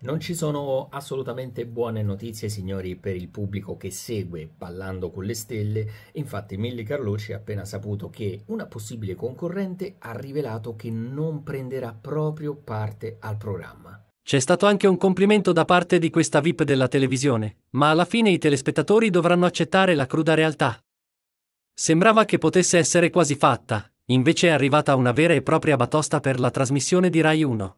Non ci sono assolutamente buone notizie, signori, per il pubblico che segue Ballando con le Stelle. Infatti, Milly Carlucci ha appena saputo che una possibile concorrente ha rivelato che non prenderà proprio parte al programma. C'è stato anche un complimento da parte di questa VIP della televisione, ma alla fine i telespettatori dovranno accettare la cruda realtà. Sembrava che potesse essere quasi fatta, invece è arrivata una vera e propria batosta per la trasmissione di Rai 1.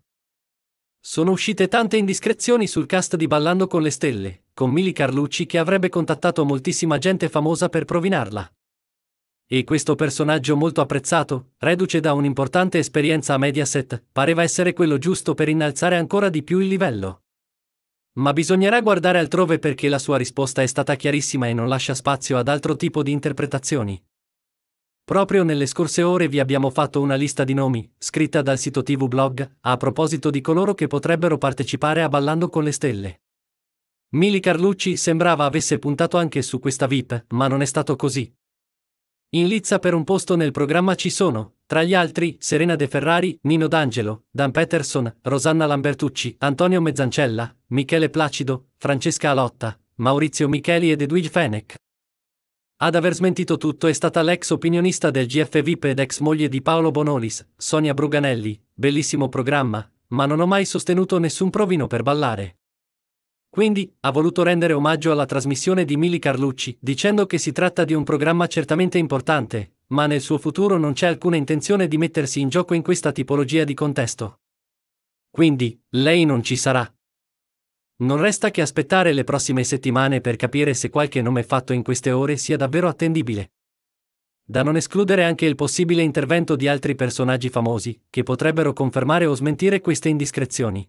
Sono uscite tante indiscrezioni sul cast di Ballando con le Stelle, con Mili Carlucci che avrebbe contattato moltissima gente famosa per provinarla. E questo personaggio molto apprezzato, reduce da un'importante esperienza a Mediaset, pareva essere quello giusto per innalzare ancora di più il livello. Ma bisognerà guardare altrove perché la sua risposta è stata chiarissima e non lascia spazio ad altro tipo di interpretazioni. Proprio nelle scorse ore vi abbiamo fatto una lista di nomi, scritta dal sito TV Blog, a proposito di coloro che potrebbero partecipare a Ballando con le Stelle. Mili Carlucci sembrava avesse puntato anche su questa VIP, ma non è stato così. In lizza per un posto nel programma ci sono, tra gli altri, Serena De Ferrari, Nino D'Angelo, Dan Peterson, Rosanna Lambertucci, Antonio Mezzancella, Michele Placido, Francesca Alotta, Maurizio Micheli ed Edwige Fenech. Ad aver smentito tutto è stata l'ex opinionista del GF VIP ed ex moglie di Paolo Bonolis, Sonia Bruganelli, bellissimo programma, ma non ho mai sostenuto nessun provino per ballare. Quindi, ha voluto rendere omaggio alla trasmissione di Mili Carlucci, dicendo che si tratta di un programma certamente importante, ma nel suo futuro non c'è alcuna intenzione di mettersi in gioco in questa tipologia di contesto. Quindi, lei non ci sarà. Non resta che aspettare le prossime settimane per capire se qualche nome fatto in queste ore sia davvero attendibile. Da non escludere anche il possibile intervento di altri personaggi famosi, che potrebbero confermare o smentire queste indiscrezioni.